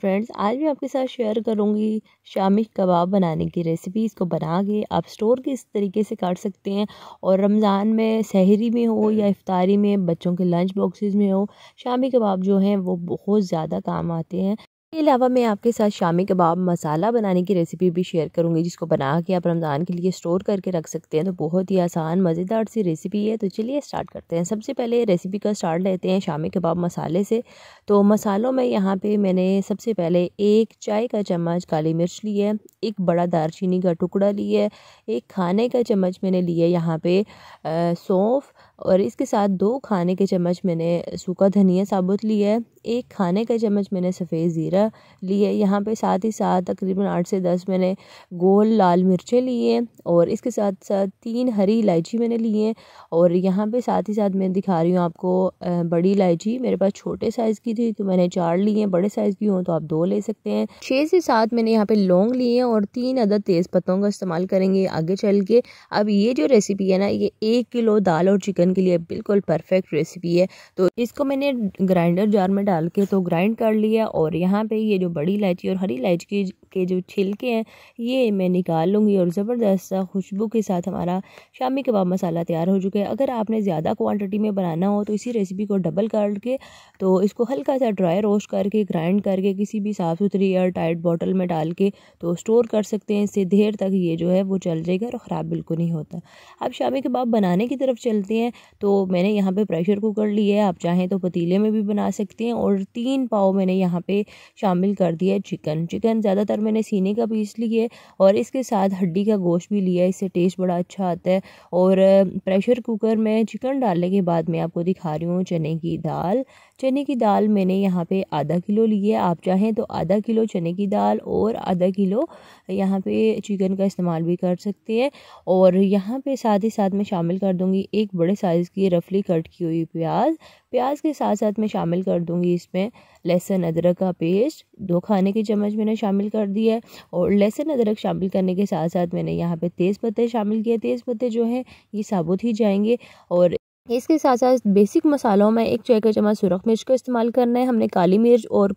फ्रेंड्स आज मैं आपके साथ शेयर करूँगी शामी कबाब बनाने की रेसिपी इसको बना के आप स्टोर के इस तरीके से काट सकते हैं और रमज़ान में सहरी में हो या इफ्तारी में बच्चों के लंच बॉक्सेस में हो शामी कबाब जो हैं वो बहुत ज़्यादा काम आते हैं इसके अलावा मैं आपके साथ शामी कबाब मसाला बनाने की रेसिपी भी शेयर करूँगी जिसको बना के आप रमज़ान के लिए स्टोर करके रख सकते हैं तो बहुत ही आसान मज़ेदार सी रेसिपी है तो चलिए स्टार्ट करते हैं सबसे पहले रेसिपी का स्टार्ट लेते हैं शामी कबाब मसाले से तो मसालों में यहाँ पर मैंने सबसे पहले एक चाय का चम्मच काली मिर्च ली है एक बड़ा दारचीनी का टुकड़ा लिया है एक खाने का चम्मच मैंने लिया है यहाँ पर सौंफ और इसके साथ दो खाने के चम्मच मैंने सूखा धनिया साबुत लिया है एक खाने का चम्मच मैंने सफ़ेद ज़ीरा लिया है यहाँ पे साथ ही साथ तकरीबन आठ से दस मैंने गोल लाल मिर्चें लिए हैं और इसके साथ साथ तीन हरी इलायची मैंने लिए और यहाँ पे साथ ही साथ मैं दिखा रही हूँ आपको बड़ी इलायची मेरे पास छोटे साइज़ की थी तो मैंने चार लिए हैं बड़े साइज़ की हों तो आप दो ले सकते हैं छः से सात मैंने यहाँ पर लौंग लिए हैं और तीन अदर तेज़ पत्तों का इस्तेमाल करेंगे आगे चल के अब ये जो रेसिपी है ना ये एक किलो दाल और चिकन चिकन के लिए बिल्कुल परफेक्ट रेसिपी है तो इसको मैंने ग्राइंडर जार में डाल के तो ग्राइंड कर लिया और यहाँ पे ये जो बड़ी इलायची और हरी इलायची के जो छिलके हैं ये मैं निकाल लूँगी और ज़बरदस्त सा खुशबू के साथ हमारा शामी कबाब मसाला तैयार हो चुका है अगर आपने ज़्यादा क्वान्टिटी में बनाना हो तो इसी रेसिपी को डबल करके तो इसको हल्का सा ड्राई रोस्ट करके ग्राइंड करके किसी भी साफ़ सुथरी एयर टाइट बॉटल में डाल के तो स्टोर कर सकते हैं इससे देर तक ये जो है वो चल जाएगा और ख़राब बिल्कुल नहीं होता अब शामी कबाब बनाने की तरफ चलते हैं तो मैंने यहाँ पे प्रेशर कुकर लिया है आप चाहें तो पतीले में भी बना सकते हैं और तीन पाव मैंने यहाँ पे शामिल कर दिया है चिकन चिकन ज़्यादातर मैंने सीने का पीस लिया है और इसके साथ हड्डी का गोश्त भी लिया इससे टेस्ट बड़ा अच्छा आता है और प्रेशर कुकर में चिकन डालने के बाद मैं आपको दिखा रही हूँ चने की दाल चने की दाल मैंने यहाँ पे आधा किलो ली है आप चाहें तो आधा किलो चने की दाल और आधा किलो यहाँ पे चिकन का इस्तेमाल भी कर सकते हैं और यहाँ पे साथ ही साथ मैं शामिल कर दूँगी एक बड़े साइज़ की रफली कट की हुई प्याज प्याज के साथ साथ मैं शामिल कर दूँगी इसमें लहसुन अदरक का पेस्ट दो खाने के चम्मच मैंने शामिल कर दिया है और लहसुन अदरक शामिल करने के साथ साथ मैंने यहाँ पे तेज़ पत्ते शामिल किए तेज़ पत्ते जो हैं ये साबुत ही जाएंगे और इसके साथ साथ बेसिक मसालों में एक चाय का चम्मच सुरख मिर्च का इस्तेमाल करना है हमने काली मिर्च और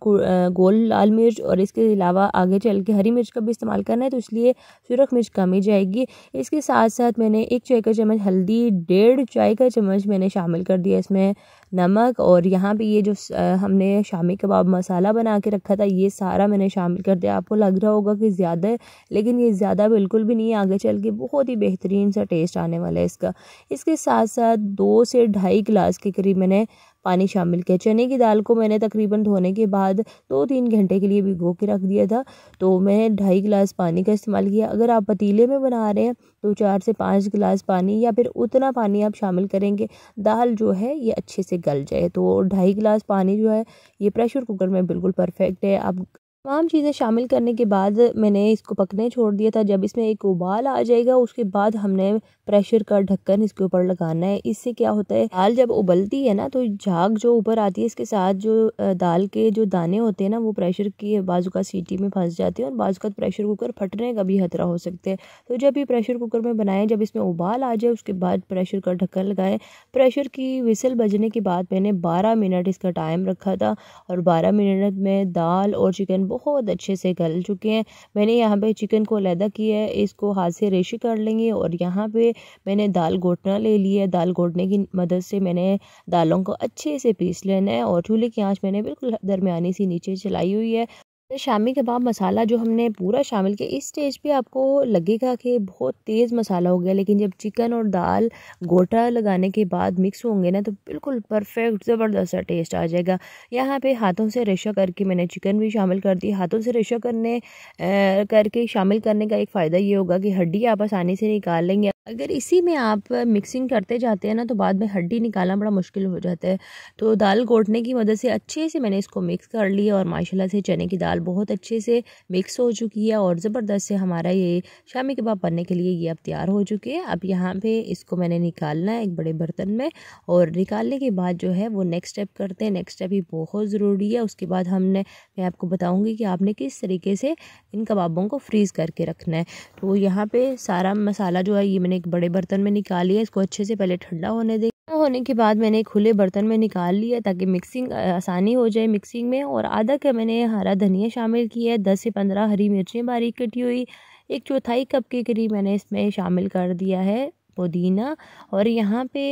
गोल लाल मिर्च और इसके अलावा आगे चल के हरी मिर्च का भी इस्तेमाल करना है तो इसलिए सुरख मिर्च कम ही जाएगी इसके साथ साथ मैंने एक चाय का चम्मच हल्दी डेढ़ चाय का चम्मच मैंने शामिल कर दिया इसमें नमक और यहाँ पे ये जो हमने शामी कबाब मसाला बना के रखा था ये सारा मैंने शामिल कर दिया आपको लग रहा होगा कि ज़्यादा है लेकिन ये ज़्यादा बिल्कुल भी नहीं आगे चल के बहुत ही बेहतरीन सा टेस्ट आने वाला है इसका इसके साथ साथ दो से ढाई गिलास के करीब मैंने पानी शामिल किया चने की दाल को मैंने तकरीबन धोने के बाद दो तीन घंटे के लिए भिगो के रख दिया था तो मैंने ढाई गिलास पानी का इस्तेमाल किया अगर आप पतीले में बना रहे हैं तो चार से पाँच गिलास पानी या फिर उतना पानी आप शामिल करेंगे दाल जो है ये अच्छे से गल जाए तो ढाई गिलास पानी जो है ये प्रेशर कुकर में बिल्कुल परफेक्ट है आप तमाम चीज़ें शामिल करने के बाद मैंने इसको पकने छोड़ दिया था जब इसमें एक उबाल आ जाएगा उसके बाद हमने प्रेशर का ढक्कन इसके ऊपर लगाना है इससे क्या होता है दाल जब उबलती है ना तो झाग जो ऊपर आती है इसके साथ जो दाल के जो दाने होते हैं ना वो प्रेशर की बाजू का सीटी में फंस जाती है और बाजू का प्रेशर कुकर फटने का भी खतरा हो सकता है तो जब ये प्रेशर कुकर में बनाएं जब इसमें उबाल आ जाए उसके बाद प्रेशर का ढक्कन लगाए प्रेशर की विसल बजने के बाद मैंने बारह मिनट इसका टाइम रखा था और बारह मिनट में दाल और चिकन बहुत अच्छे से गल चुके हैं मैंने यहाँ पे चिकन को लैदा किया है इसको हाथ से रेशी कर लेंगे और यहाँ पे मैंने दाल घोटना ले लिया है दाल घोटने की मदद से मैंने दालों को अच्छे से पीस लेना है और चूल्हे की आँच मैंने बिल्कुल दरमियानी सी नीचे चलाई हुई है शामी कबाब मसाला जो हमने पूरा शामिल किया इस स्टेज पे आपको लगेगा कि बहुत तेज़ मसाला हो गया लेकिन जब चिकन और दाल गोटा लगाने के बाद मिक्स होंगे ना तो बिल्कुल परफेक्ट ज़बरदस्त सा टेस्ट आ जाएगा यहाँ पे हाथों से रेशा करके मैंने चिकन भी शामिल कर दी हाथों से रेशा करने करके शामिल करने का एक फ़ायदा ये होगा कि हड्डी आप आसानी से निकाल लेंगे अगर इसी में आप मिक्सिंग करते जाते हैं ना तो बाद में हड्डी निकालना बड़ा मुश्किल हो जाता है तो दाल घोटने की मदद से अच्छे से मैंने इसको मिक्स कर लिया और माशाल्लाह से चने की दाल बहुत अच्छे से मिक्स हो चुकी है और ज़बरदस्त से हमारा ये शामी कबाब बनने के लिए ये अब तैयार हो चुके हैं अब यहाँ पर इसको मैंने निकालना है एक बड़े बर्तन में और निकालने के बाद जो है वो नेक्स्ट स्टेप करते हैं नेक्स्ट स्टेप ही बहुत ज़रूरी है उसके बाद हमने मैं आपको बताऊँगी कि आपने किस तरीके से इन कबाबों को फ्रीज़ करके रखना है तो यहाँ पर सारा मसाला जो है ये मैंने एक बड़े बर्तन में निकाल लिया इसको अच्छे से पहले ठंडा होने दे होने के बाद मैंने खुले बर्तन में निकाल लिया ताकि मिक्सिंग आसानी हो जाए मिक्सिंग में और आधा कप मैंने हरा धनिया शामिल किया है दस से पंद्रह हरी मिर्चें बारीक कटी हुई एक चौथाई कप के करीब मैंने इसमें शामिल कर दिया है पुदीना और यहाँ पे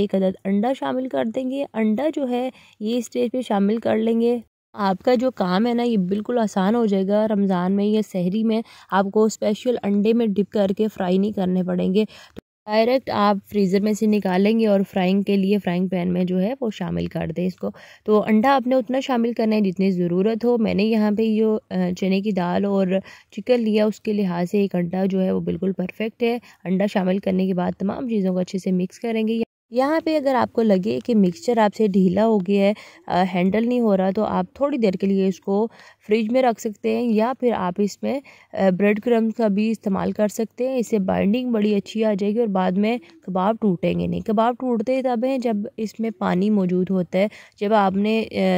एक अदद अंडा शामिल कर देंगे अंडा जो है ये स्टेज पे शामिल कर लेंगे आपका जो काम है ना ये बिल्कुल आसान हो जाएगा रमज़ान में या शहरी में आपको स्पेशल अंडे में डिप करके फ्राई नहीं करने पड़ेंगे तो डायरेक्ट आप फ्रीज़र में से निकालेंगे और फ्राइंग के लिए फ्राइंग पैन में जो है वो शामिल कर दें इसको तो अंडा आपने उतना शामिल करना है जितनी ज़रूरत हो मैंने यहाँ पे जो चने की दाल और चिकन लिया उसके लिहाज से एक अंडा जो है वो बिल्कुल परफेक्ट है अंडा शामिल करने के बाद तमाम चीज़ों को अच्छे से मिक्स करेंगे यहाँ पे अगर आपको लगे कि मिक्सचर आपसे ढीला हो गया है हैंडल नहीं हो रहा तो आप थोड़ी देर के लिए इसको फ्रिज में रख सकते हैं या फिर आप इसमें ब्रेड क्रम का भी इस्तेमाल कर सकते हैं इससे बाइंडिंग बड़ी अच्छी आ जाएगी और बाद में कबाब टूटेंगे नहीं कबाब टूटते तब हैं जब इसमें पानी मौजूद होता है जब आपने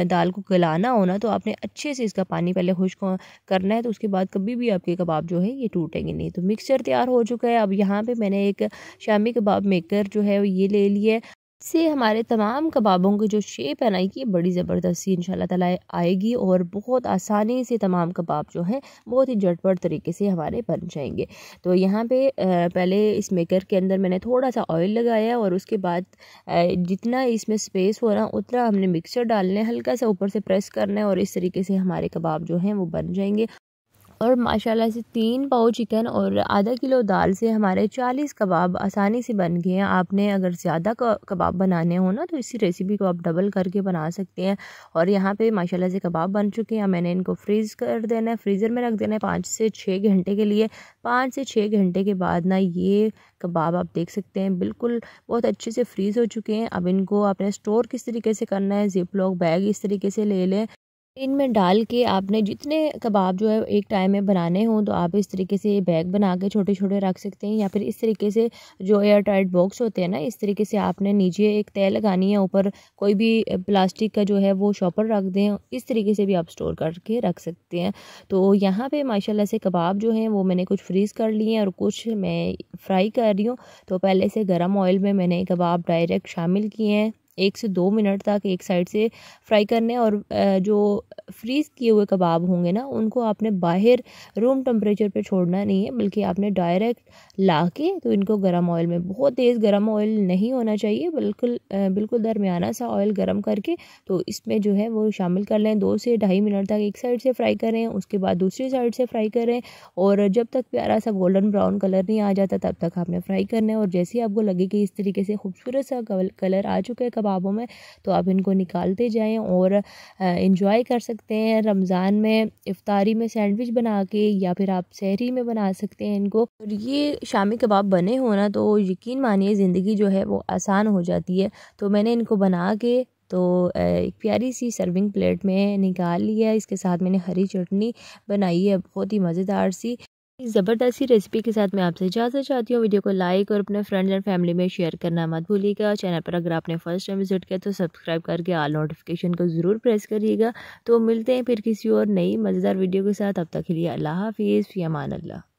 दाल को गलाना हो ना तो आपने अच्छे से इसका पानी पहले खुश्क करना है तो उसके बाद कभी भी आपके कबाब जो है ये टूटेंगे नहीं तो मिक्सचर तैयार हो चुका है अब यहाँ पर मैंने एक शामी कबाब मेकर जो है ये ले लिया से हमारे तमाम कबाबों की जो शेप है ना ये बड़ी ज़बरदस्त सी इन तला आएगी और बहुत आसानी से तमाम कबाब जो हैं बहुत ही झटपट तरीके से हमारे बन जाएंगे तो यहाँ पे पहले इस मेकर के अंदर मैंने थोड़ा सा ऑयल लगाया और उसके बाद जितना इसमें स्पेस हो रहा उतना हमने मिक्सर डालना है हल्का सा ऊपर से प्रेस करना है और इस तरीके से हमारे कबाब जो हैं वो बन जाएंगे और माशाल्लाह से तीन पाव चिकन और आधा किलो दाल से हमारे चालीस कबाब आसानी से बन गए हैं आपने अगर ज़्यादा कबाब बनाने हो ना तो इसी रेसिपी को आप डबल करके बना सकते हैं और यहाँ पे माशाल्लाह से कबाब बन चुके हैं मैंने इनको फ्रीज़ कर देना है फ्रीज़र में रख देना है पाँच से छः घंटे के लिए पाँच से छः घंटे के बाद ना ये कबाब आप देख सकते हैं बिल्कुल बहुत अच्छे से फ्रीज़ हो चुके हैं अब इनको आपने स्टोर किस तरीके से करना है जिप लॉक बैग इस तरीके से ले लें इन में डाल के आपने जितने कबाब जो है एक टाइम में बनाने हों तो आप इस तरीके से बैग बना के छोटे छोटे रख सकते हैं या फिर इस तरीके से जो एयर टाइट बॉक्स होते हैं ना इस तरीके से आपने नीचे एक तय लगानी है ऊपर कोई भी प्लास्टिक का जो है वो शॉपर रख दें इस तरीके से भी आप स्टोर करके रख सकते हैं तो यहाँ पर माशाला से कबाब जो हैं वो मैंने कुछ फ्रीज़ कर लिए हैं और कुछ मैं फ्राई कर रही हूँ तो पहले से गर्म ऑयल में मैंने कबाब डायरेक्ट शामिल किए हैं एक से दो मिनट तक एक साइड से फ्राई करने और जो फ्रीज़ किए हुए कबाब होंगे ना उनको आपने बाहर रूम टेम्परेचर पे छोड़ना नहीं है बल्कि आपने डायरेक्ट ला के तो इनको गर्म ऑयल में बहुत तेज़ गर्म ऑयल नहीं होना चाहिए बिल्कुल बिल्कुल दरमियाना सा ऑयल गर्म करके तो इसमें जो है वो शामिल कर लें दो से ढाई मिनट तक एक साइड से फ्राई करें उसके बाद दूसरी साइड से फ्राई करें और जब तक प्यारा सा गोल्डन ब्राउन कलर नहीं आ जाता तब तक आपने फ्राई करना है और जैसे ही आपको लगे कि इस तरीके से खूबसूरत सा कलर आ चुका है कबाबों में तो आप इनको निकालते जाएँ और इन्जॉय कर सकते हैं रमज़ान में इफ़ारी में सैंडविच बना के या फिर आप शहरी में बना सकते हैं इनको और ये शामी कबाब बने हो ना तो यकीन मानिए ज़िंदगी जो है वो आसान हो जाती है तो मैंने इनको बना के तो एक प्यारी सी सर्विंग प्लेट में निकाल लिया इसके साथ मैंने हरी चटनी बनाई है बहुत ही मज़ेदार सी इस ज़बरदस्त रेसिपी के साथ मैं आपसे इजाज़त चाहती हूँ वीडियो को लाइक और अपने फ्रेंड्स एंड फैमिली में शेयर करना मत भूलिएगा चैनल पर अगर आपने फर्स्ट टाइम विजिट किया तो सब्सक्राइब करके आल नोटिफिकेशन को ज़रूर प्रेस करिएगा तो मिलते हैं फिर किसी और नई मज़ेदार वीडियो के साथ अब तक के लिए अल्लाह हाफिज़ फ़ी अमान अल्लाह